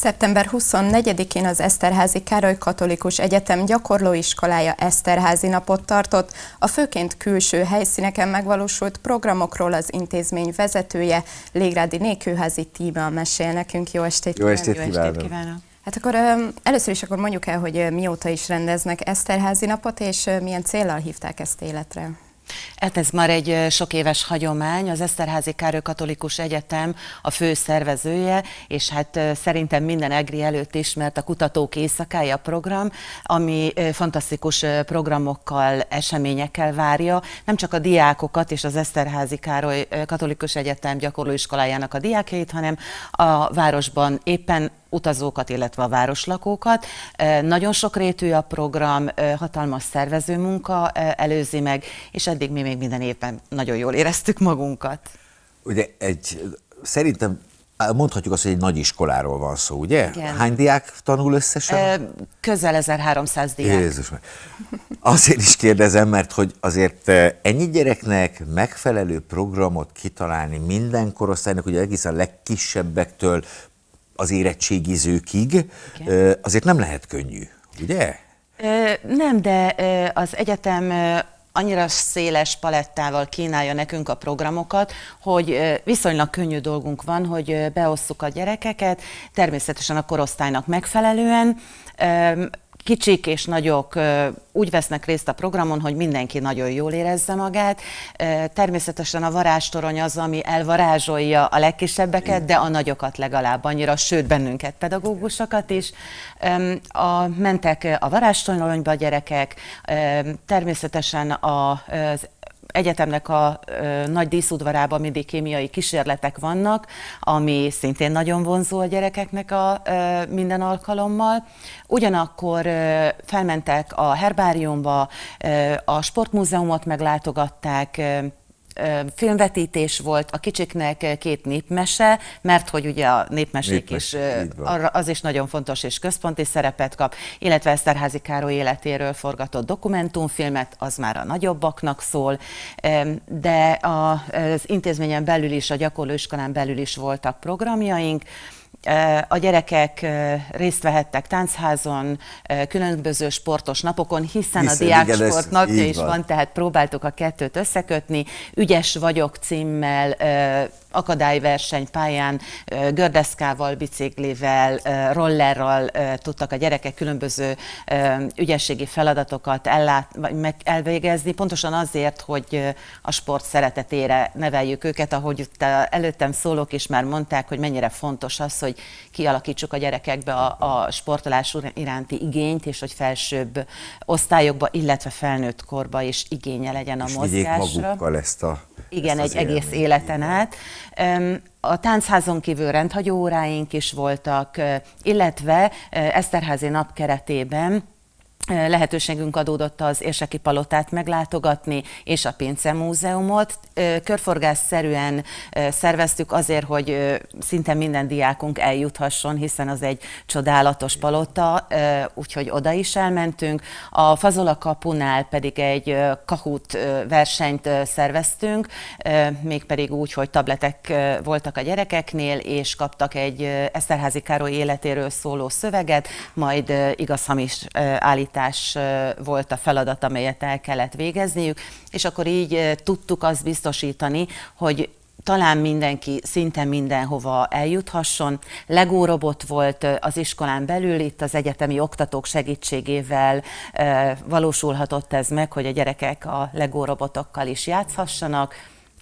Szeptember 24-én az Eszterházi Károly Katolikus Egyetem gyakorlóiskolája Eszterházi napot tartott. A főként külső helyszíneken megvalósult programokról az intézmény vezetője, Légrádi Nékőházi Tíma mesél nekünk. Jó estét, Jó estét, Jó estét kívánok. Hát akkor először is akkor mondjuk el, hogy mióta is rendeznek Eszterházi napot, és milyen célral hívták ezt életre? Hát ez már egy sok éves hagyomány. Az Eszterházi Károly Katolikus Egyetem a fő szervezője, és hát szerintem minden EGRI előtt ismert a Kutatók Éjszakája program, ami fantasztikus programokkal, eseményekkel várja nem csak a diákokat és az Eszterházi Károly Katolikus Egyetem gyakorlóiskolájának a diákjait, hanem a városban éppen utazókat, illetve a városlakókat. Nagyon sok rétű a program, hatalmas szervező munka előzi meg, és eddig mi még minden évben nagyon jól éreztük magunkat. Ugye egy, szerintem Mondhatjuk azt, hogy egy nagy iskoláról van szó, ugye? Igen. Hány diák tanul összesen? Közel 1300 diák. Jézus meg. Azért is kérdezem, mert hogy azért ennyi gyereknek megfelelő programot kitalálni minden korosztálynak, ugye egészen a legkisebbektől az érettségizőkig, Igen. azért nem lehet könnyű, ugye? Nem, de az egyetem annyira széles palettával kínálja nekünk a programokat, hogy viszonylag könnyű dolgunk van, hogy beosszuk a gyerekeket, természetesen a korosztálynak megfelelően, kicsik és nagyok úgy vesznek részt a programon, hogy mindenki nagyon jól érezze magát. Természetesen a varázstorony az, ami elvarázsolja a legkisebbeket, de a nagyokat legalább annyira, sőt bennünket, pedagógusokat is. A, mentek a varázstoronyba a gyerekek, természetesen az egyetemnek a ö, nagy díszudvarában mindig kémiai kísérletek vannak, ami szintén nagyon vonzó a gyerekeknek a ö, minden alkalommal. Ugyanakkor ö, felmentek a herbáriumba, ö, a sportmúzeumot meglátogatták, ö, filmvetítés volt, a kicsiknek két népmese, mert hogy ugye a népmesék Népmes, is, arra, az is nagyon fontos és központi szerepet kap, illetve Eszterházi Károly életéről forgatott dokumentumfilmet, az már a nagyobbaknak szól, de az intézményen belül is, a gyakorlóiskolán belül is voltak programjaink, a gyerekek részt vehettek táncházon, különböző sportos napokon, hiszen, hiszen a diáksport napja is van. van, tehát próbáltuk a kettőt összekötni. Ügyes vagyok címmel akadályversenypályán gördeszkával, biciklivel, rollerral tudtak a gyerekek különböző ügyességi feladatokat ellát, meg elvégezni, pontosan azért, hogy a sport szeretetére neveljük őket, ahogy itt előttem szólók is már mondták, hogy mennyire fontos az, hogy kialakítsuk a gyerekekbe a, a sportolás iránti igényt, és hogy felsőbb osztályokba, illetve felnőtt korba is igénye legyen a és mozgásra. magukkal ezt a igen, egy élmény. egész életen át. A táncházon kívül rendhagyó óráink is voltak, illetve Eszterházi nap keretében lehetőségünk adódott az érseki palotát meglátogatni, és a Pince Múzeumot. Körforgásszerűen szerveztük azért, hogy szinte minden diákunk eljuthasson, hiszen az egy csodálatos palota, úgyhogy oda is elmentünk. A Fazola kapunál pedig egy kahút versenyt szerveztünk, mégpedig úgy, hogy tabletek voltak a gyerekeknél, és kaptak egy Eszterházi Károly életéről szóló szöveget, majd igaz-hamis állítást beállítás volt a feladat, amelyet el kellett végezniük, és akkor így tudtuk azt biztosítani, hogy talán mindenki szinte mindenhova eljuthasson. Legó robot volt az iskolán belül, itt az egyetemi oktatók segítségével valósulhatott ez meg, hogy a gyerekek a Legó robotokkal is játszhassanak,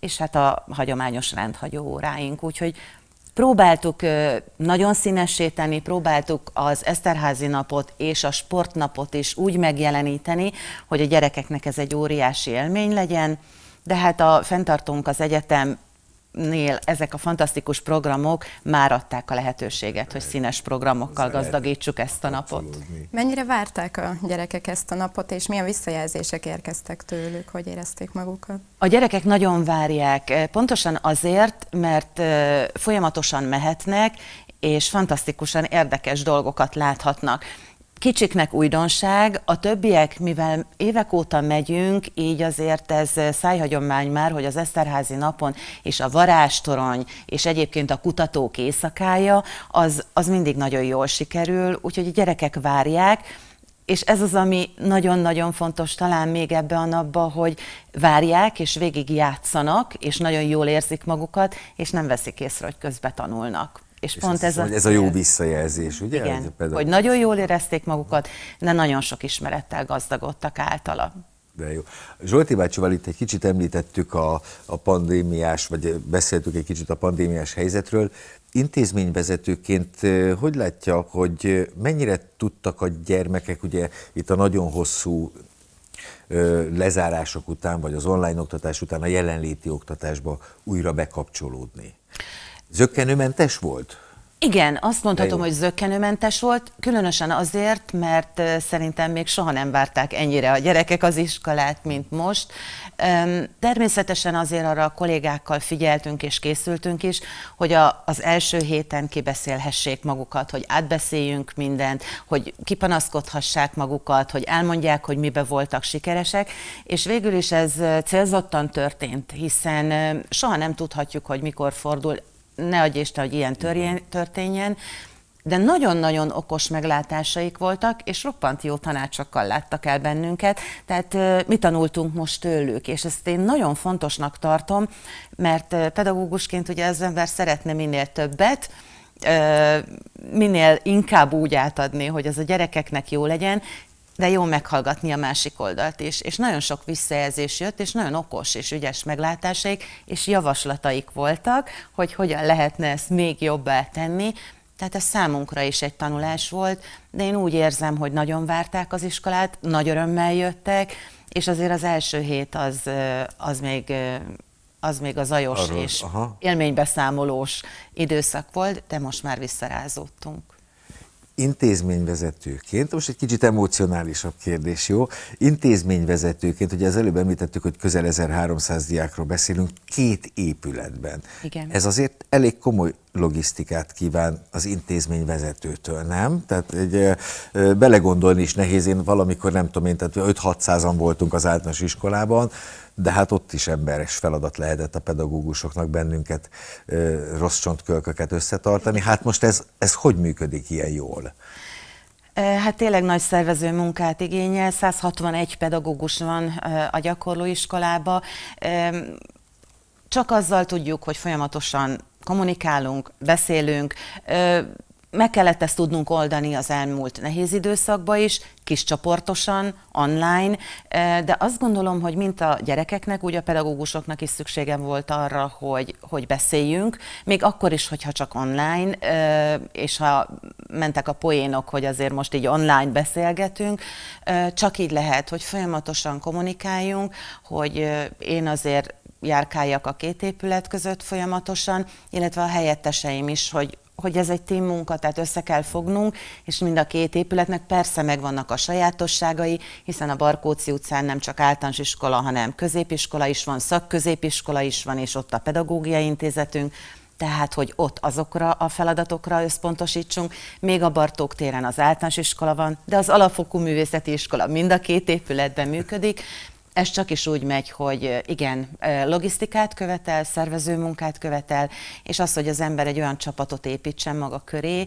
és hát a hagyományos rendhagyó óráink, úgyhogy Próbáltuk nagyon színessé tenni, próbáltuk az Eszterházi napot és a sportnapot is úgy megjeleníteni, hogy a gyerekeknek ez egy óriási élmény legyen, de hát a fenntartónk az egyetem nél ezek a fantasztikus programok már adták a lehetőséget, hogy színes programokkal gazdagítsuk ezt a napot. Mennyire várták a gyerekek ezt a napot, és milyen visszajelzések érkeztek tőlük, hogy érezték magukat? A gyerekek nagyon várják, eh, pontosan azért, mert eh, folyamatosan mehetnek, és fantasztikusan érdekes dolgokat láthatnak kicsiknek újdonság, a többiek, mivel évek óta megyünk, így azért ez szájhagyomány már, hogy az Eszterházi napon és a Varástorony és egyébként a kutatók éjszakája, az, az mindig nagyon jól sikerül, úgyhogy a gyerekek várják, és ez az, ami nagyon-nagyon fontos talán még ebbe a napba, hogy várják és végig játszanak, és nagyon jól érzik magukat, és nem veszik észre, hogy közbe tanulnak. És, és pont ez, ez, a, ez a jó visszajelzés, ugye? Igen, hogy, hogy nagyon jól érezték magukat, de nagyon sok ismerettel gazdagodtak általa. De jó. Zsolti bácsival itt egy kicsit említettük a, a pandémiás, vagy beszéltük egy kicsit a pandémiás helyzetről. Intézményvezetőként hogy látja, hogy mennyire tudtak a gyermekek, ugye itt a nagyon hosszú lezárások után, vagy az online oktatás után a jelenléti oktatásba újra bekapcsolódni? Zöggenőmentes volt? Igen, azt mondhatom, hogy zöggenőmentes volt, különösen azért, mert szerintem még soha nem várták ennyire a gyerekek az iskolát, mint most. Természetesen azért arra a kollégákkal figyeltünk és készültünk is, hogy a, az első héten kibeszélhessék magukat, hogy átbeszéljünk mindent, hogy kipanaszkodhassák magukat, hogy elmondják, hogy mibe voltak sikeresek, és végül is ez célzottan történt, hiszen soha nem tudhatjuk, hogy mikor fordul ne adj Isten, hogy ilyen törjén, történjen, de nagyon-nagyon okos meglátásaik voltak, és roppant jó tanácsokkal láttak el bennünket, tehát mi tanultunk most tőlük, és ezt én nagyon fontosnak tartom, mert pedagógusként ugye az ember szeretne minél többet, minél inkább úgy átadni, hogy az a gyerekeknek jó legyen, de jó meghallgatni a másik oldalt is. És nagyon sok visszajelzés jött, és nagyon okos és ügyes meglátásaik, és javaslataik voltak, hogy hogyan lehetne ezt még jobbá tenni, tehát ez számunkra is egy tanulás volt, de én úgy érzem, hogy nagyon várták az iskolát, nagy örömmel jöttek, és azért az első hét az, az még az még az ajos Arról, és aha. élménybeszámolós időszak volt, de most már visszarázódtunk intézményvezetőként, most egy kicsit emocionálisabb kérdés, jó? Intézményvezetőként, ugye az előbb említettük, hogy közel 1300 diákról beszélünk két épületben. Igen. Ez azért elég komoly logisztikát kíván az intézményvezetőtől, nem? Tehát egy, belegondolni is nehéz, én valamikor nem tudom én, tehát 5-600-an voltunk az általános iskolában, de hát ott is emberes feladat lehetett a pedagógusoknak bennünket, rossz csontkölköket összetartani. Hát most ez, ez hogy működik ilyen jól? Hát tényleg nagy szervező munkát igényel, 161 pedagógus van a gyakorlóiskolába. Csak azzal tudjuk, hogy folyamatosan kommunikálunk, beszélünk, meg kellett ezt tudnunk oldani az elmúlt nehéz időszakban is, kis csoportosan, online, eh, de azt gondolom, hogy mint a gyerekeknek, úgy a pedagógusoknak is szükségem volt arra, hogy, hogy beszéljünk, még akkor is, hogyha csak online, eh, és ha mentek a poénok, hogy azért most így online beszélgetünk, eh, csak így lehet, hogy folyamatosan kommunikáljunk, hogy én azért járkáljak a két épület között folyamatosan, illetve a helyetteseim is, hogy hogy ez egy team munka, tehát össze kell fognunk, és mind a két épületnek persze megvannak a sajátosságai, hiszen a Barkóci utcán nem csak általános iskola, hanem középiskola is van, szakközépiskola is van, és ott a pedagógiai intézetünk, tehát hogy ott azokra a feladatokra összpontosítsunk. Még a Bartók téren az általános iskola van, de az alapfokú művészeti iskola mind a két épületben működik, ez csak is úgy megy, hogy igen, logisztikát követel, szervező munkát követel, és az, hogy az ember egy olyan csapatot építsen maga köré,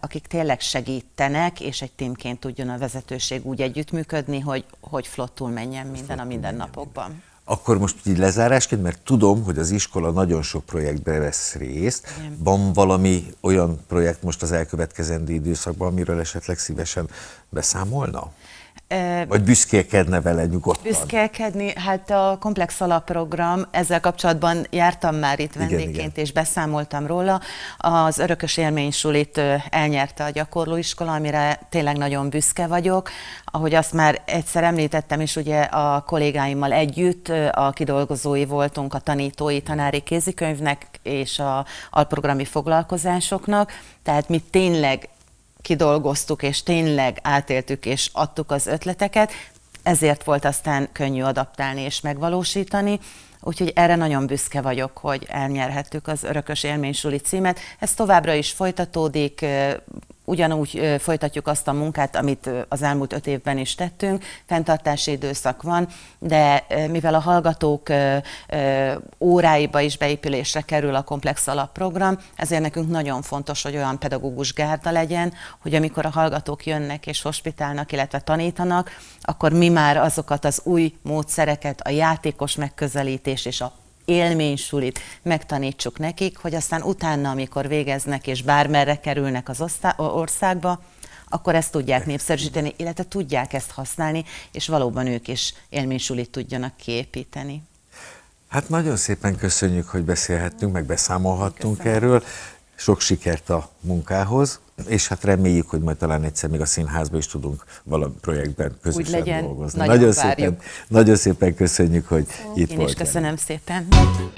akik tényleg segítenek, és egy tímként tudjon a vezetőség úgy együttműködni, hogy, hogy flottul menjen minden a mindennapokban. Akkor most így lezárásként, mert tudom, hogy az iskola nagyon sok projektbe vesz részt. Igen. Van valami olyan projekt most az elkövetkezendő időszakban, amiről esetleg szívesen beszámolna? Vagy büszkélkedne vele nyugodtan. Büszkélkedni, hát a komplex alapprogram, ezzel kapcsolatban jártam már itt vendégként, igen, igen. és beszámoltam róla. Az örökös élménysulit elnyerte a gyakorlóiskola, amire tényleg nagyon büszke vagyok. Ahogy azt már egyszer említettem is, ugye a kollégáimmal együtt a kidolgozói voltunk a tanítói tanári kézikönyvnek és a alprogrami foglalkozásoknak, tehát mi tényleg kidolgoztuk, és tényleg átéltük, és adtuk az ötleteket, ezért volt aztán könnyű adaptálni és megvalósítani. Úgyhogy erre nagyon büszke vagyok, hogy elnyerhettük az Örökös Élménysuli címet. Ez továbbra is folytatódik, ugyanúgy folytatjuk azt a munkát, amit az elmúlt öt évben is tettünk, Fentartási időszak van, de mivel a hallgatók óráiba is beépülésre kerül a komplex alapprogram, ezért nekünk nagyon fontos, hogy olyan pedagógus gárda legyen, hogy amikor a hallgatók jönnek és hospitálnak, illetve tanítanak, akkor mi már azokat az új módszereket, a játékos megközelítés és a élménysulit megtanítsuk nekik, hogy aztán utána, amikor végeznek és bármerre kerülnek az országba, akkor ezt tudják népszerűsíteni, illetve tudják ezt használni, és valóban ők is élménysulit tudjanak kiépíteni. Hát nagyon szépen köszönjük, hogy beszélhettünk, meg beszámolhattunk Köszönöm. erről sok sikert a munkához, és hát reméljük, hogy majd talán egyszer még a színházba is tudunk valami projektben közösen Úgy legyen, dolgozni. Nagyon, nagyon, szépen, nagyon szépen köszönjük, hogy Ó, itt voltál. Én volt is köszönöm szépen.